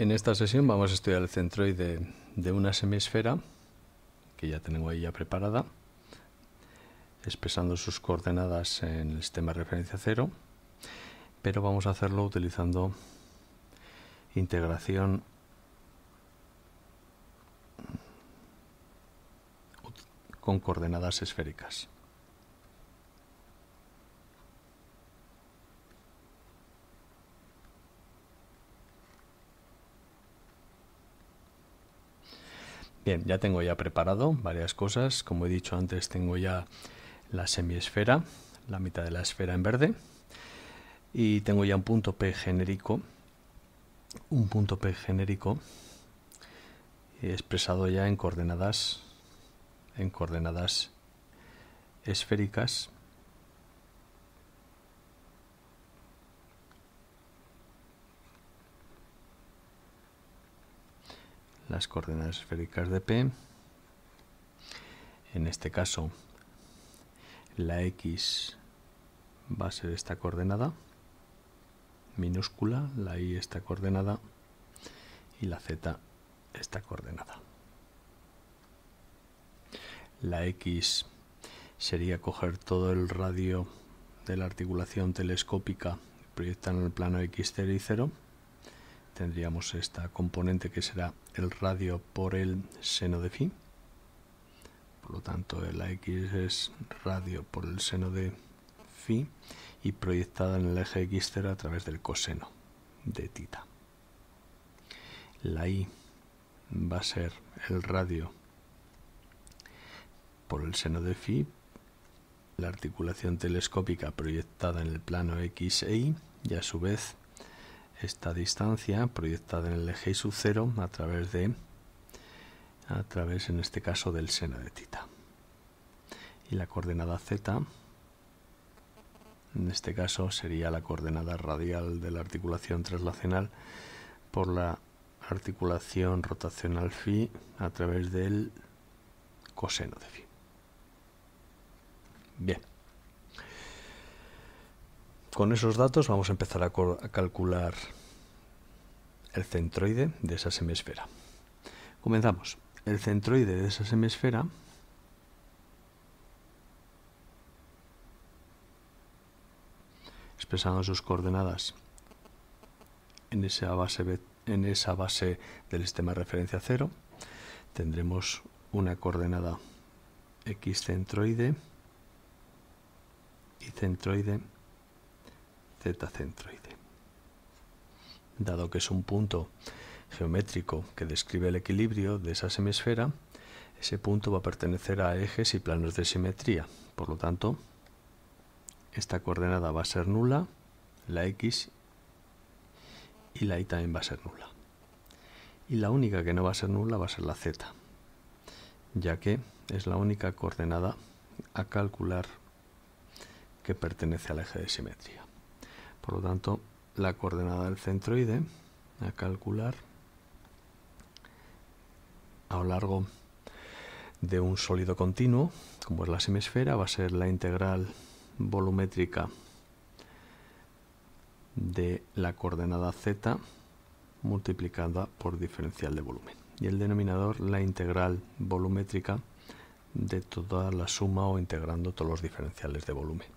En esta sesión vamos a estudiar el centroide de una semisfera, que ya tengo ahí ya preparada, expresando sus coordenadas en el sistema de referencia cero, pero vamos a hacerlo utilizando integración con coordenadas esféricas. Bien, ya tengo ya preparado varias cosas. Como he dicho antes, tengo ya la semiesfera, la mitad de la esfera en verde. Y tengo ya un punto P genérico, un punto P genérico expresado ya en coordenadas, en coordenadas esféricas las coordenadas esféricas de P, en este caso la X va a ser esta coordenada minúscula, la Y esta coordenada y la Z esta coordenada. La X sería coger todo el radio de la articulación telescópica proyectada en el plano X0 y 0 tendríamos esta componente que será el radio por el seno de phi. Por lo tanto, la x es radio por el seno de phi y proyectada en el eje x a través del coseno de tita. La y va a ser el radio por el seno de phi, la articulación telescópica proyectada en el plano x e y, y a su vez esta distancia proyectada en el eje y sub 0 a través de a través en este caso del seno de tita y la coordenada z en este caso sería la coordenada radial de la articulación traslacional por la articulación rotacional phi a través del coseno de phi. Bien. Con esos datos vamos a empezar a, calcular el centroide de esa semiesfera. Comenzamos. El centroide de esa semiesfera, expresando sus coordenadas en esa base, del sistema de referencia cero, tendremos una coordenada x centroide y centroide Z centroide. Dado que es un punto geométrico que describe el equilibrio de esa semisfera, ese punto va a pertenecer a ejes y planos de simetría. Por lo tanto, esta coordenada va a ser nula, la x y la y también va a ser nula. Y la única que no va a ser nula va a ser la z, ya que es la única coordenada a calcular que pertenece al eje de simetría. Por lo tanto, la coordenada del centroide a calcular a lo largo de un sólido continuo, como es la semisfera, va a ser la integral volumétrica de la coordenada z multiplicada por diferencial de volumen. Y el denominador, la integral volumétrica de toda la suma o integrando todos los diferenciales de volumen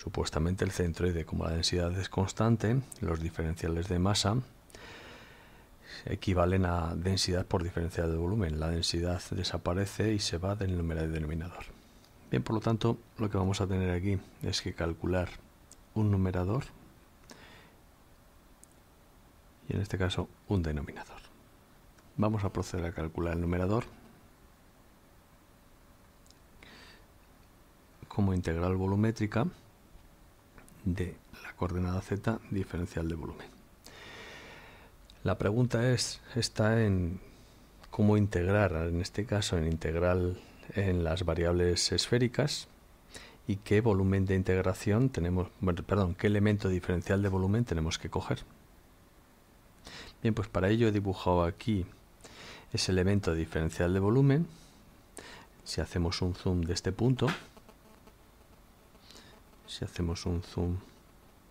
supuestamente el centroide, como la densidad es constante, los diferenciales de masa equivalen a densidad por diferencial de volumen. La densidad desaparece y se va del numerador y denominador. Bien, por lo tanto, lo que vamos a tener aquí es que calcular un numerador y en este caso un denominador. Vamos a proceder a calcular el numerador como integral volumétrica de la coordenada z diferencial de volumen. La pregunta es, está en cómo integrar, en este caso en integral en las variables esféricas y qué volumen de integración tenemos, perdón, qué elemento diferencial de volumen tenemos que coger. Bien, pues para ello he dibujado aquí ese elemento diferencial de volumen. Si hacemos un zoom de este punto, si hacemos un zoom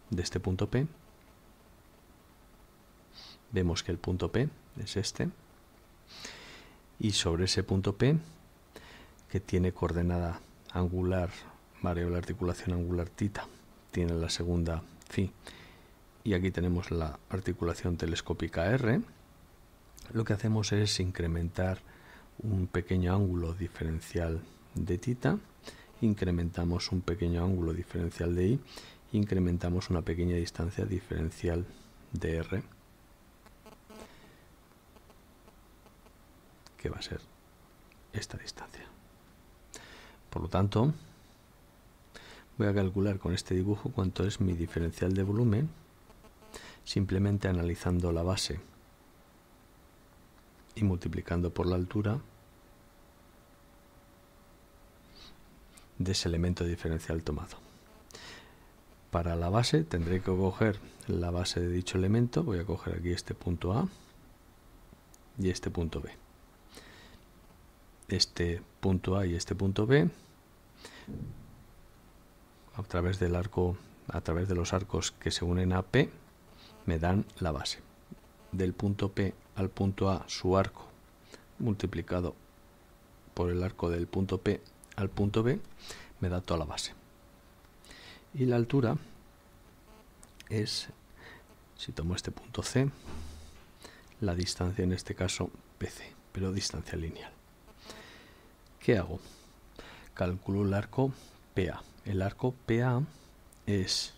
de este punto P, vemos que el punto P es este, y sobre ese punto P, que tiene coordenada angular, variable articulación angular tita, tiene la segunda phi, y aquí tenemos la articulación telescópica R, lo que hacemos es incrementar un pequeño ángulo diferencial de tita, incrementamos un pequeño ángulo diferencial de i, incrementamos una pequeña distancia diferencial de r, que va a ser esta distancia. Por lo tanto, voy a calcular con este dibujo cuánto es mi diferencial de volumen, simplemente analizando la base y multiplicando por la altura de ese elemento diferencial tomado. Para la base tendré que coger la base de dicho elemento, voy a coger aquí este punto A y este punto B. Este punto A y este punto B, a través del arco, a través de los arcos que se unen a P, me dan la base. Del punto P al punto A, su arco multiplicado por el arco del punto P al punto B me da toda la base. Y la altura es, si tomo este punto C, la distancia en este caso PC, pero distancia lineal. ¿Qué hago? Calculo el arco PA. El arco PA es,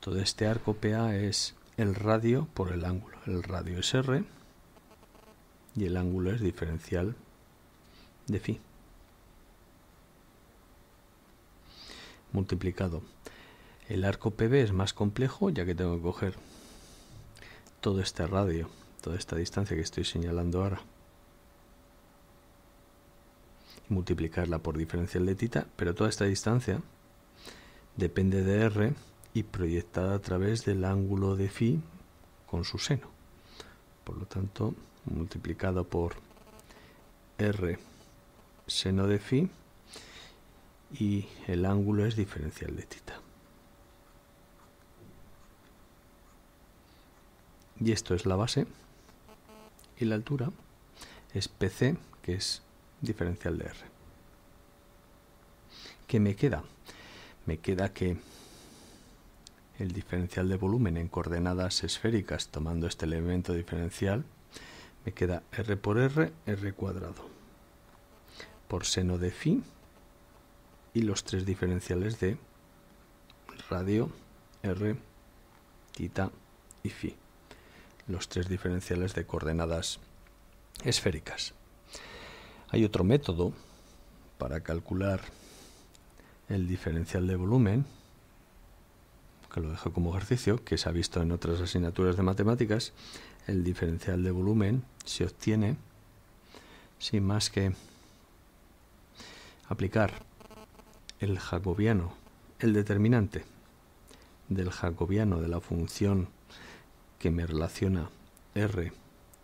todo este arco PA es el radio por el ángulo. El radio es R y el ángulo es diferencial de phi. multiplicado. El arco PB es más complejo ya que tengo que coger todo este radio, toda esta distancia que estoy señalando ahora. Y multiplicarla por diferencial de tita, pero toda esta distancia depende de R y proyectada a través del ángulo de phi con su seno. Por lo tanto, multiplicado por R seno de phi y el ángulo es diferencial de tita. Y esto es la base y la altura es PC, que es diferencial de R. ¿Qué me queda? Me queda que el diferencial de volumen en coordenadas esféricas, tomando este elemento diferencial, me queda R por R, R cuadrado, por seno de phi, y los tres diferenciales de radio, r, θ y φ, los tres diferenciales de coordenadas esféricas. Hay otro método para calcular el diferencial de volumen, que lo dejo como ejercicio, que se ha visto en otras asignaturas de matemáticas, el diferencial de volumen se obtiene sin más que aplicar el jacobiano, el determinante del jacobiano de la función que me relaciona r,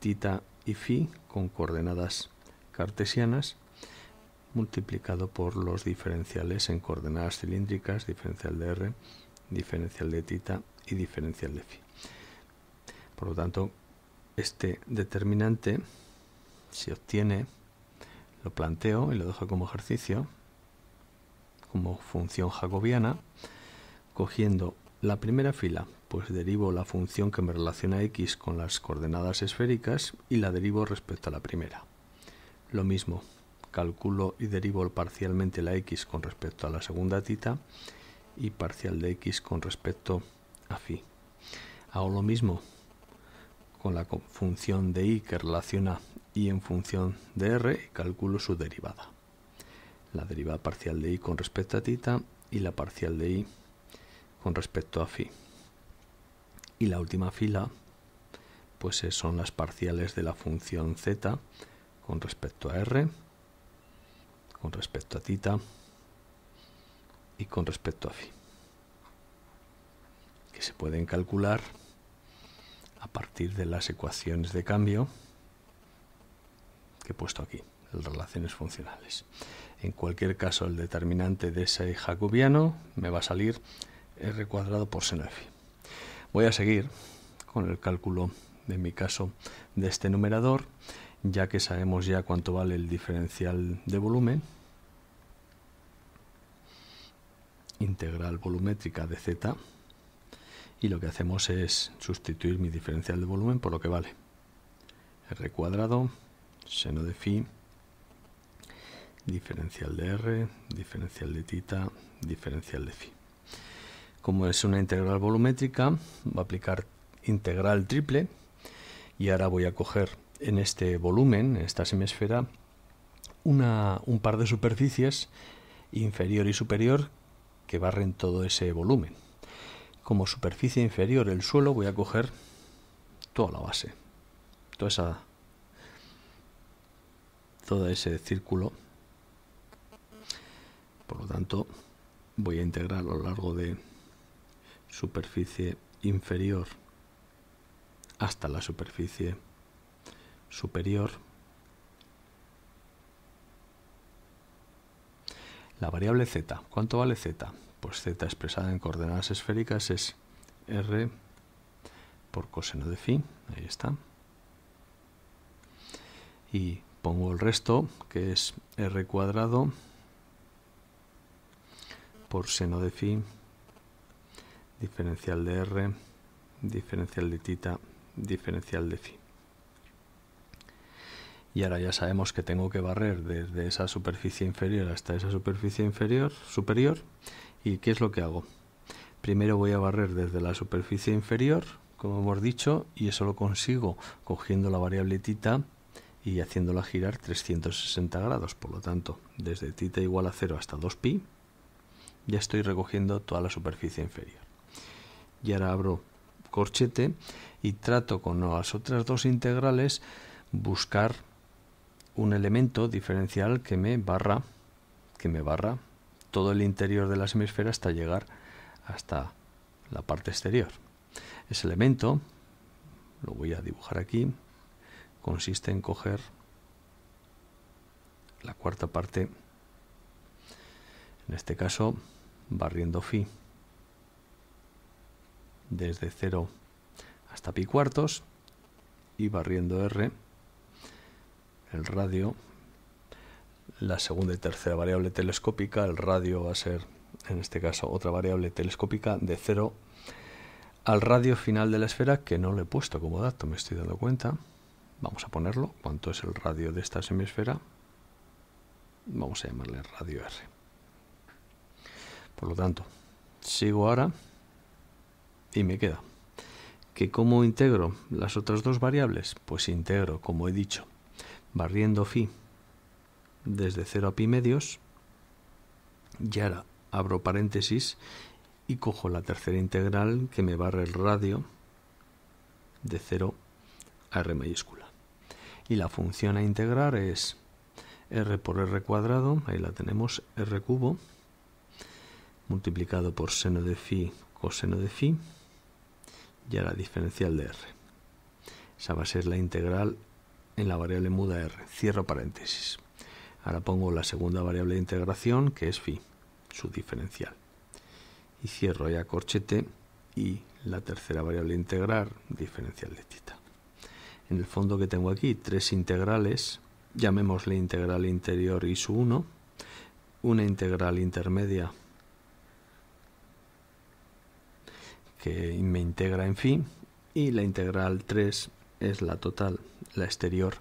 tita y phi con coordenadas cartesianas multiplicado por los diferenciales en coordenadas cilíndricas, diferencial de r, diferencial de tita y diferencial de phi. Por lo tanto, este determinante se obtiene, lo planteo y lo dejo como ejercicio, como función jacobiana, cogiendo la primera fila, pues derivo la función que me relaciona x con las coordenadas esféricas y la derivo respecto a la primera. Lo mismo, calculo y derivo parcialmente la x con respecto a la segunda tita y parcial de x con respecto a phi. Hago lo mismo con la función de y que relaciona y en función de r y calculo su derivada la derivada parcial de i con respecto a tita y la parcial de i con respecto a phi. Y la última fila pues eh, son las parciales de la función z con respecto a r, con respecto a tita y con respecto a phi, que se pueden calcular a partir de las ecuaciones de cambio que he puesto aquí, las relaciones funcionales. En cualquier caso, el determinante de ese jacobiano me va a salir r cuadrado por seno de phi. Voy a seguir con el cálculo, de mi caso, de este numerador, ya que sabemos ya cuánto vale el diferencial de volumen. integral volumétrica de z y lo que hacemos es sustituir mi diferencial de volumen por lo que vale r cuadrado seno de phi diferencial de r, diferencial de tita, diferencial de phi. Como es una integral volumétrica, voy a aplicar integral triple y ahora voy a coger en este volumen, en esta semiesfera, una, un par de superficies inferior y superior que barren todo ese volumen. Como superficie inferior el suelo voy a coger toda la base, toda esa, todo ese círculo por lo tanto, voy a integrar a lo largo de superficie inferior hasta la superficie superior. La variable z. ¿Cuánto vale z? Pues z expresada en coordenadas esféricas es r por coseno de phi. Ahí está. Y pongo el resto, que es r cuadrado por seno de phi, diferencial de r, diferencial de tita, diferencial de phi. Y ahora ya sabemos que tengo que barrer desde esa superficie inferior hasta esa superficie inferior, superior. ¿Y qué es lo que hago? Primero voy a barrer desde la superficie inferior, como hemos dicho, y eso lo consigo cogiendo la variable tita y haciéndola girar 360 grados. Por lo tanto, desde tita igual a 0 hasta 2pi, ya estoy recogiendo toda la superficie inferior y ahora abro corchete y trato con las otras dos integrales buscar un elemento diferencial que me barra que me barra todo el interior de la semisfera hasta llegar hasta la parte exterior ese elemento lo voy a dibujar aquí consiste en coger la cuarta parte en este caso barriendo phi desde 0 hasta pi cuartos y barriendo r el radio la segunda y tercera variable telescópica el radio va a ser en este caso otra variable telescópica de 0 al radio final de la esfera que no le he puesto como dato me estoy dando cuenta vamos a ponerlo cuánto es el radio de esta semisfera vamos a llamarle radio r por lo tanto, sigo ahora y me queda. ¿Que ¿Cómo integro las otras dos variables? Pues integro, como he dicho, barriendo phi desde 0 a pi medios. Y ahora abro paréntesis y cojo la tercera integral que me barre el radio de 0 a r mayúscula. Y la función a integrar es r por r cuadrado, ahí la tenemos, r cubo multiplicado por seno de phi coseno de phi y la diferencial de r. Esa va a ser la integral en la variable muda r. Cierro paréntesis. Ahora pongo la segunda variable de integración que es phi, su diferencial. Y cierro ya corchete y la tercera variable integrar diferencial de tita. En el fondo que tengo aquí, tres integrales, llamémosle integral interior y su 1, una integral intermedia que me integra en fin. y la integral 3 es la total, la exterior,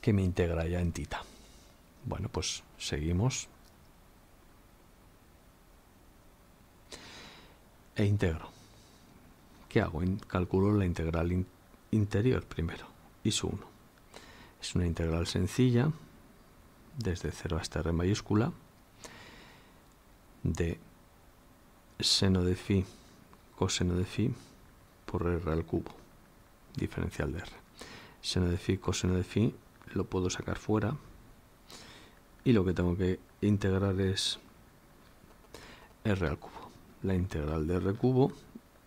que me integra ya en tita. Bueno, pues seguimos. E integro. ¿Qué hago? Calculo la integral interior primero y su 1. Es una integral sencilla, desde 0 hasta R mayúscula, de seno de fi, coseno de fi, por r al cubo, diferencial de r. Seno de phi coseno de phi lo puedo sacar fuera y lo que tengo que integrar es r al cubo. La integral de r cubo,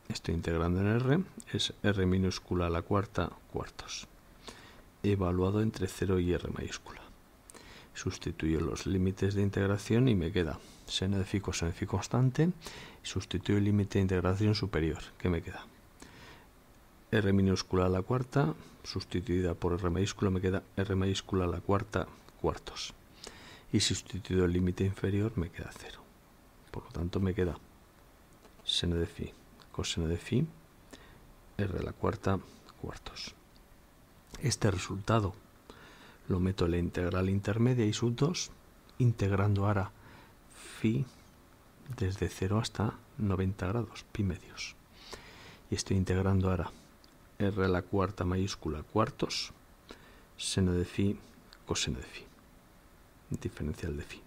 estoy integrando en r, es r minúscula a la cuarta cuartos, evaluado entre 0 y r mayúscula. Sustituyo los límites de integración y me queda seno de fi coseno de fi constante sustituyo el límite de integración superior que me queda r minúscula a la cuarta sustituida por r mayúscula me queda r mayúscula a la cuarta cuartos y sustituido el límite inferior me queda cero por lo tanto me queda seno de fi coseno de fi r a la cuarta cuartos este resultado lo meto en la integral intermedia y sub 2 integrando ahora phi desde 0 hasta 90 grados, pi medios. Y estoy integrando ahora r a la cuarta mayúscula cuartos, seno de phi, coseno de phi, diferencial de phi.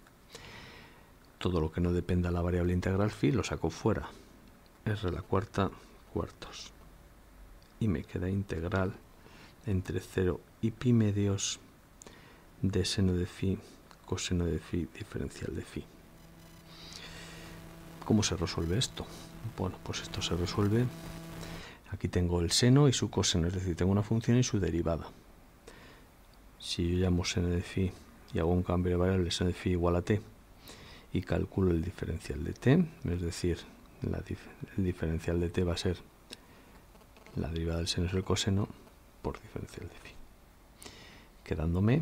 Todo lo que no dependa de la variable integral phi lo saco fuera. r a la cuarta cuartos. Y me queda integral entre 0 y pi medios de seno de phi, coseno de phi, diferencial de phi. ¿Cómo se resuelve esto? Bueno, pues esto se resuelve. Aquí tengo el seno y su coseno, es decir, tengo una función y su derivada. Si yo llamo seno de phi y hago un cambio de variable, seno de phi igual a t, y calculo el diferencial de t, es decir, el diferencial de t va a ser la derivada del seno es el coseno por diferencial de phi. Quedándome,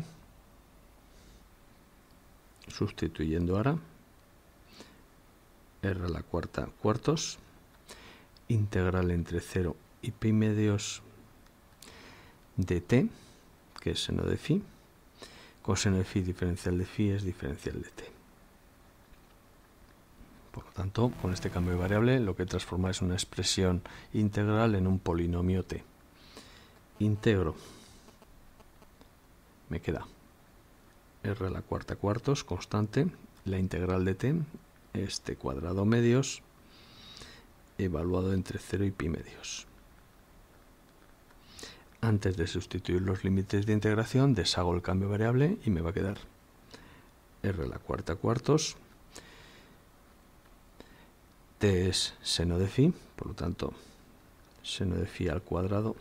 sustituyendo ahora r a la cuarta cuartos, integral entre 0 y pi medios de t, que es seno de phi, coseno de phi diferencial de phi es diferencial de t. Por lo tanto, con este cambio de variable lo que transforma es una expresión integral en un polinomio t. Integro. Me queda r a la cuarta cuartos constante, la integral de t este cuadrado medios evaluado entre 0 y pi medios. Antes de sustituir los límites de integración, deshago el cambio variable y me va a quedar r la cuarta cuartos, t es seno de phi, por lo tanto, seno de phi al cuadrado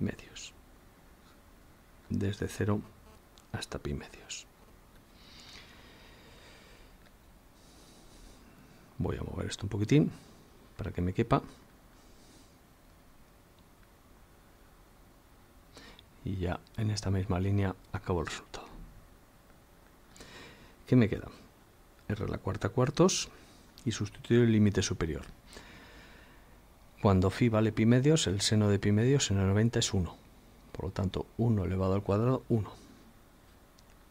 medios, desde 0 hasta pi medios. Voy a mover esto un poquitín para que me quepa. Y ya en esta misma línea acabo el resultado. ¿Qué me queda? R la cuarta cuartos y sustituyo el límite superior. Cuando phi vale pi medios, el seno de pi medios en el 90 es 1. Por lo tanto, 1 elevado al cuadrado, 1.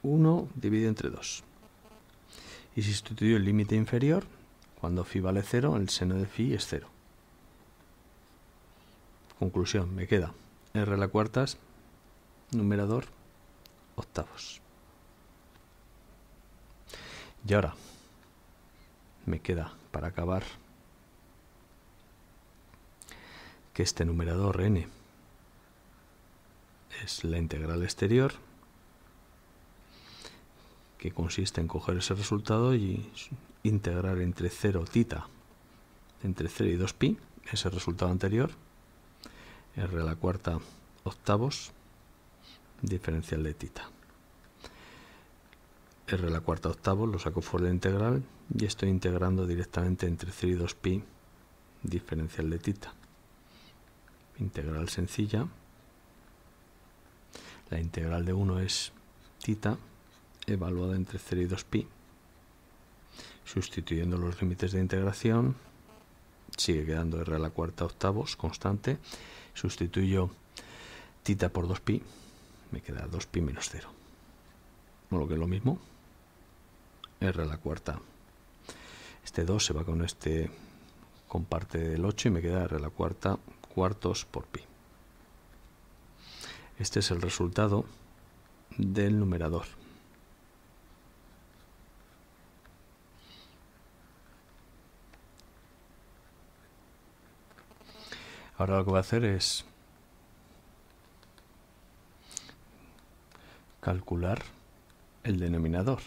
1 dividido entre 2. Y si sustituyo el límite inferior, cuando phi vale 0, el seno de phi es 0. Conclusión, me queda r a la cuartas, numerador, octavos. Y ahora me queda para acabar que este numerador n es la integral exterior que consiste en coger ese resultado y integrar entre 0 tita, entre 0 y 2pi, es el resultado anterior, r a la cuarta octavos, diferencial de tita. r a la cuarta octavos lo saco fuera de la integral y estoy integrando directamente entre 0 y 2pi, diferencial de tita. Integral sencilla. La integral de 1 es tita, evaluada entre 0 y 2pi, sustituyendo los límites de integración, sigue quedando r a la cuarta octavos constante, sustituyo tita por 2pi, me queda 2pi menos 0. no lo que es lo mismo, r a la cuarta. Este 2 se va con este con parte del 8 y me queda r a la cuarta cuartos por pi. Este es el resultado del numerador. Ahora lo que voy a hacer es calcular el denominador.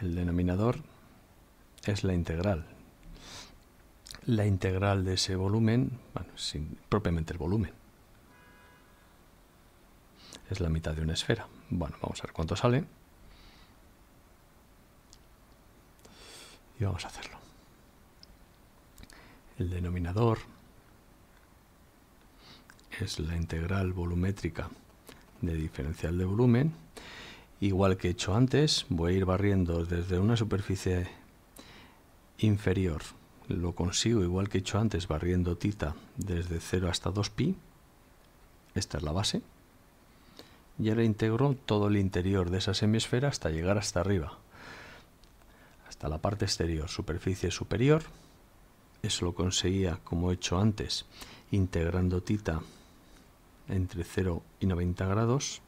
El denominador es la integral. La integral de ese volumen, bueno, sin, propiamente el volumen. Es la mitad de una esfera. Bueno, vamos a ver cuánto sale. Y vamos a hacerlo. El denominador es la integral volumétrica de diferencial de volumen. Igual que he hecho antes, voy a ir barriendo desde una superficie inferior. Lo consigo igual que he hecho antes, barriendo tita desde 0 hasta 2pi. Esta es la base. Y ahora integro todo el interior de esa semisfera hasta llegar hasta arriba. Hasta la parte exterior, superficie superior. Eso lo conseguía, como he hecho antes, integrando tita entre 0 y 90 grados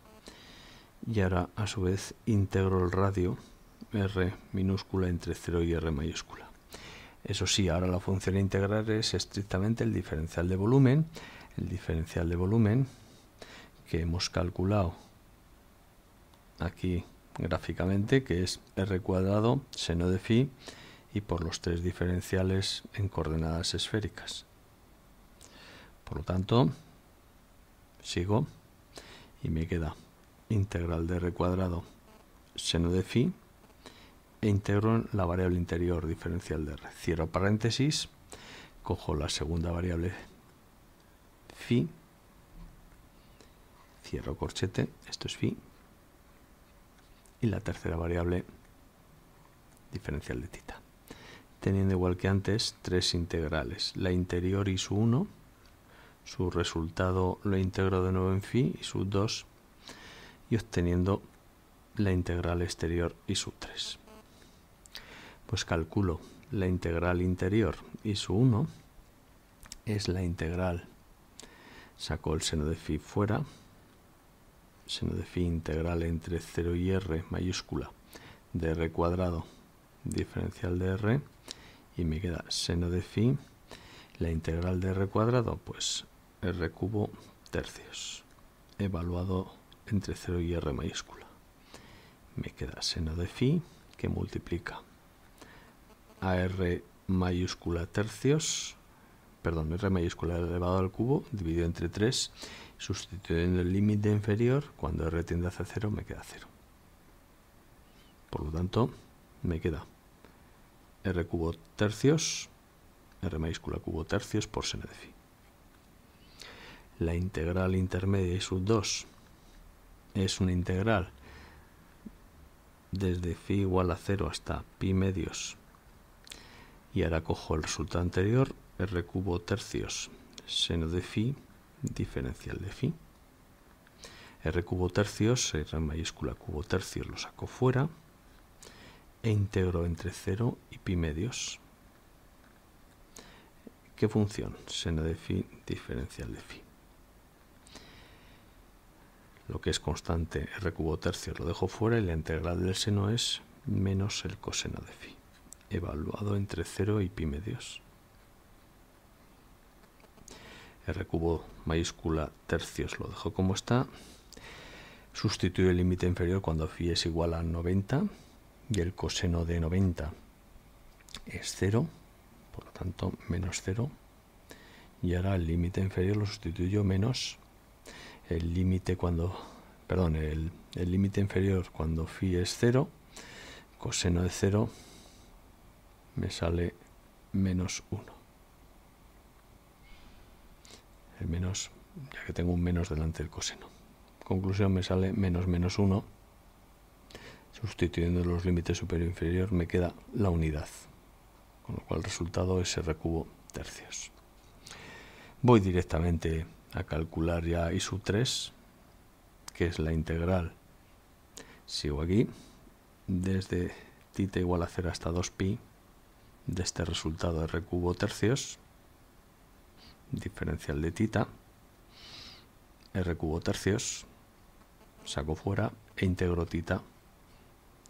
y ahora a su vez integro el radio R minúscula entre 0 y R mayúscula. Eso sí, ahora la función a integrar es estrictamente el diferencial de volumen, el diferencial de volumen que hemos calculado aquí gráficamente, que es R cuadrado seno de phi y por los tres diferenciales en coordenadas esféricas. Por lo tanto, sigo y me queda integral de r cuadrado seno de phi e integro la variable interior diferencial de r. Cierro paréntesis, cojo la segunda variable phi, cierro corchete, esto es phi, y la tercera variable diferencial de tita. Teniendo igual que antes tres integrales, la interior y su 1, su resultado lo integro de nuevo en phi y sub 2 y obteniendo la integral exterior y sub 3. Pues calculo la integral interior y su 1 es la integral, saco el seno de phi fuera, seno de phi integral entre 0 y r mayúscula de r cuadrado diferencial de r y me queda seno de phi la integral de r cuadrado pues r cubo tercios, evaluado entre 0 y r mayúscula. Me queda seno de phi que multiplica a r mayúscula tercios, perdón, r mayúscula elevado al cubo dividido entre 3, sustituyendo el límite inferior, cuando r tiende hacia 0 me queda 0. Por lo tanto, me queda r cubo tercios, r mayúscula cubo tercios por seno de phi la integral intermedia y sub 2 es una integral desde phi igual a 0 hasta pi medios y ahora cojo el resultado anterior r cubo tercios seno de phi diferencial de phi r cubo tercios r mayúscula cubo tercios lo saco fuera e integro entre 0 y pi medios ¿qué función? seno de phi diferencial de phi lo que es constante r cubo tercios lo dejo fuera y la integral del seno es menos el coseno de phi, evaluado entre 0 y pi medios. r cubo mayúscula tercios lo dejo como está. Sustituyo el límite inferior cuando phi es igual a 90 y el coseno de 90 es 0, por lo tanto menos 0. Y ahora el límite inferior lo sustituyo menos el límite cuando, perdón, el límite inferior cuando phi es 0, coseno de 0 me sale menos 1. El menos, ya que tengo un menos delante del coseno. Conclusión, me sale menos menos 1. Sustituyendo los límites superior e inferior me queda la unidad. Con lo cual el resultado es R cubo tercios. Voy directamente a calcular ya i sub 3, que es la integral, sigo aquí, desde tita igual a 0 hasta 2pi de este resultado r cubo tercios, diferencial de tita, r cubo tercios, saco fuera e integro tita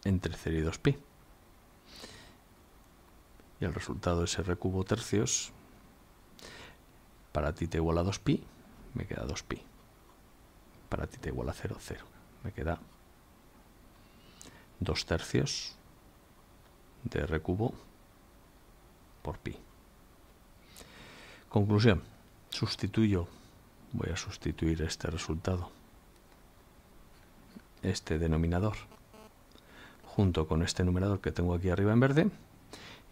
entre 0 y 2pi. Y el resultado es r cubo tercios para tita igual a 2pi me queda 2pi. Para ti te igual a 0, 0. Me queda 2 tercios de r cubo por pi. Conclusión. Sustituyo. Voy a sustituir este resultado. Este denominador. Junto con este numerador que tengo aquí arriba en verde.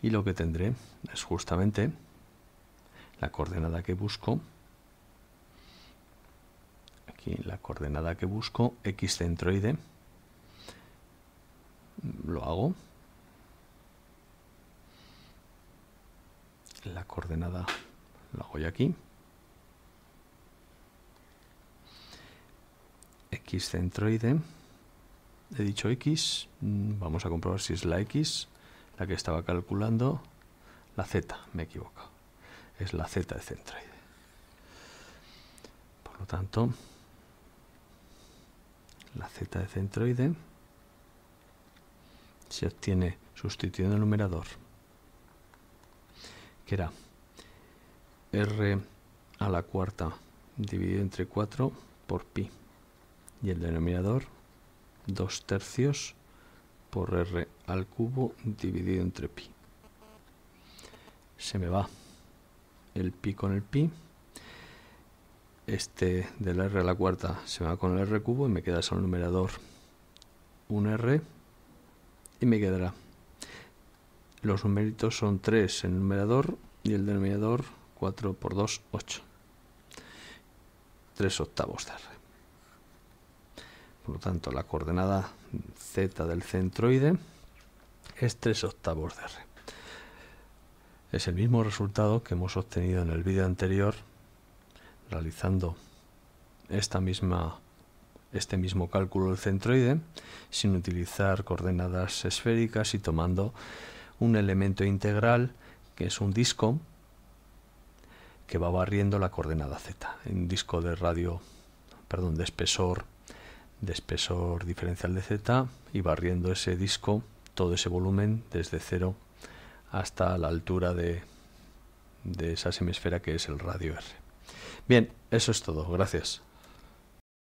Y lo que tendré es justamente la coordenada que busco la coordenada que busco, x centroide, lo hago, la coordenada la hago yo aquí, x centroide, he dicho x, mm, vamos a comprobar si es la x, la que estaba calculando, la z, me equivoco, es la z de centroide. Por lo tanto, la z de centroide se obtiene sustituyendo el numerador, que era r a la cuarta dividido entre 4 por pi, y el denominador dos tercios por r al cubo dividido entre pi. Se me va el pi con el pi este del r a la cuarta se va con el r cubo y me queda solo el numerador un r y me quedará los numeritos son 3 en el numerador y el denominador 4 por 2, 8 3 octavos de r por lo tanto la coordenada z del centroide es 3 octavos de r es el mismo resultado que hemos obtenido en el vídeo anterior realizando esta misma, este mismo cálculo del centroide sin utilizar coordenadas esféricas y tomando un elemento integral que es un disco que va barriendo la coordenada z, un disco de radio, perdón, de espesor, de espesor diferencial de z y barriendo ese disco, todo ese volumen desde cero hasta la altura de, de esa semisfera que es el radio R. Bien, eso es todo. Gracias.